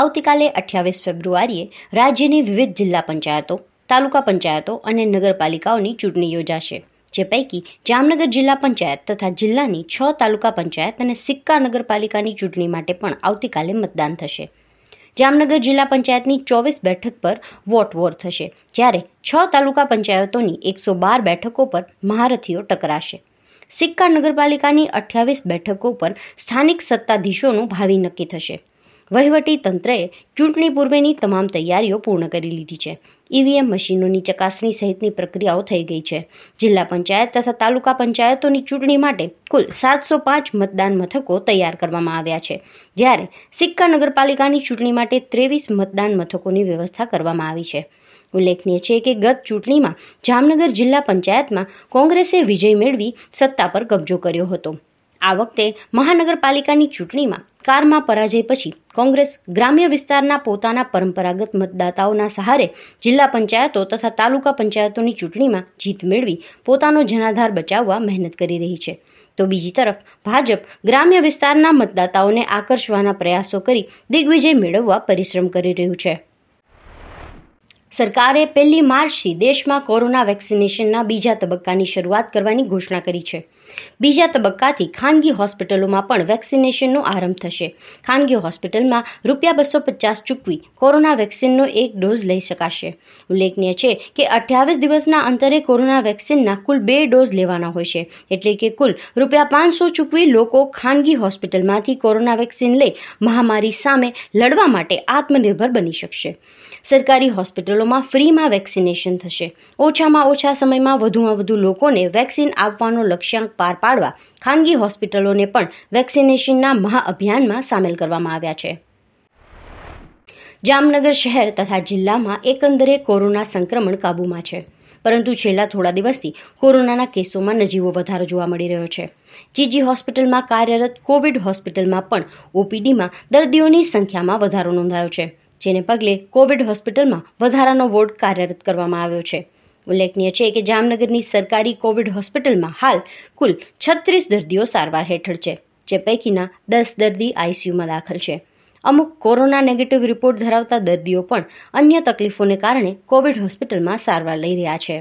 આવતીકાલે અઠ્યાવીસ ફેબ્રુઆરીએ રાજ્યની વિવિધ જિલ્લા પંચાયતો તાલુકા પંચાયતો અને નગરપાલિકાઓની ચૂંટણી યોજાશે જે પૈકી જામનગર જિલ્લા પંચાયત તથા જિલ્લાની છ તાલુકા પંચાયત અને સિક્કા નગરપાલિકાની ચૂંટણી માટે પણ આવતીકાલે મતદાન થશે જામનગર જિલ્લા પંચાયતની ચોવીસ બેઠક પર વોટ વોર થશે જ્યારે છ તાલુકા પંચાયતોની એકસો બાર બેઠકો પર મહારથીઓ ટકરાશે સિક્કા નગરપાલિકાની અઠ્યાવીસ બેઠકો પર સ્થાનિક સત્તાધીશોનું ભાવિ નક્કી થશે વહીવટી તંત્રએ ચૂંટણી પૂર્વેની તમામ તૈયારીઓ પૂર્ણ કરી લીધી છે ઈવીએમ મશીનોની ચકાસણી સહિતની પ્રક્રિયાઓ થઈ ગઈ છે જિલ્લા પંચાયત તથા તાલુકા પંચાયતોની ચૂંટણી માટે કુલ સાતસો પાંચ મતદાન મથકો તૈયાર કરવામાં આવ્યા છે જ્યારે સિક્કા નગરપાલિકાની ચૂંટણી માટે ત્રેવીસ મતદાન મથકોની વ્યવસ્થા કરવામાં આવી છે ઉલ્લેખનીય છે કે ગત ચૂંટણીમાં જામનગર જિલ્લા પંચાયતમાં કોંગ્રેસે વિજય મેળવી સત્તા પર કબજો કર્યો હતો આ વખતે મહાનગરપાલિકાની ચૂંટણીમાં કારમાં પરાજય પછી કોંગ્રેસ ગ્રામ્ય વિસ્તારના પોતાના પરંપરાગત મતદાતાઓના સહારે જિલ્લા પંચાયતો તથા તાલુકા પંચાયતોની ચૂંટણીમાં જીત મેળવી પોતાનો જનાધાર બચાવવા મહેનત કરી રહી છે તો બીજી તરફ ભાજપ ગ્રામ્ય વિસ્તારના મતદાતાઓને આકર્ષવાના પ્રયાસો કરી દિગ્વિજય મેળવવા પરિશ્રમ કરી રહ્યું છે સરકારે પહેલી માર્ચથી દેશમાં કોરોના વેક્સિનેશનના બીજા તબક્કાની શરૂઆત કરવાની ઘોષણા કરી છે બીજા તબક્કાથી ખાનગી હોસ્પિટલોમાં પણ વેક્સિનેશનનો આરંભ થશે ખાનગી હોસ્પિટલમાં રૂપિયા બસો પચાસ ચૂકવી કોરોના વેક્સિનનો એક ડોઝ લઈ શકાશે ઉલ્લેખનીય છે કે અઠ્યાવીસ દિવસના અંતરે કોરોના વેક્સિનના કુલ બે ડોઝ લેવાના હોય છે એટલે કે કુલ રૂપિયા પાંચસો ચૂકવી લોકો ખાનગી હોસ્પિટલમાંથી કોરોના વેક્સિન લઈ મહામારી સામે લડવા માટે આત્મનિર્ભર બની શકશે સરકારી હોસ્પિટલ હોસ્પિટલોમાં ફ્રીમાં વેક્સિનેશન થશે ઓછામાં ઓછા સમયમાં વધુમાં વધુ લોકોને વેક્સિન આપવાનો લક્ષ્યાંક પાર પાડવા ખાનગી હોસ્પિટલોને પણ વેક્સિનેશનના મહાઅભિયાનમાં સામેલ કરવામાં આવ્યા છે જામનગર શહેર તથા જિલ્લામાં એકંદરે કોરોના સંક્રમણ કાબૂમાં છે પરંતુ છેલ્લા થોડા દિવસથી કોરોનાના કેસોમાં નજીવો વધારો જોવા મળી રહ્યો છે જીજી હોસ્પિટલમાં કાર્યરત કોવિડ હોસ્પિટલમાં પણ ઓપીડીમાં દર્દીઓની સંખ્યામાં વધારો નોંધાયો છે જેને પગલે કોવિડ હોસ્પિટલમાં વધારાનો વોર્ડ કાર્યરત કરવામાં આવ્યો છે ઉલ્લેખનીય છે કે જામનગરની સરકારી કોવિડ હોસ્પિટલમાં હાલ કુલ છત્રીસ દર્દીઓ સારવાર હેઠળ છે જે પૈકીના દસ દર્દી આઈસીયુમાં દાખલ છે અમુક કોરોના નેગેટિવ રિપોર્ટ ધરાવતા દર્દીઓ પણ અન્ય તકલીફોને કારણે કોવિડ હોસ્પિટલમાં સારવાર લઈ રહ્યા છે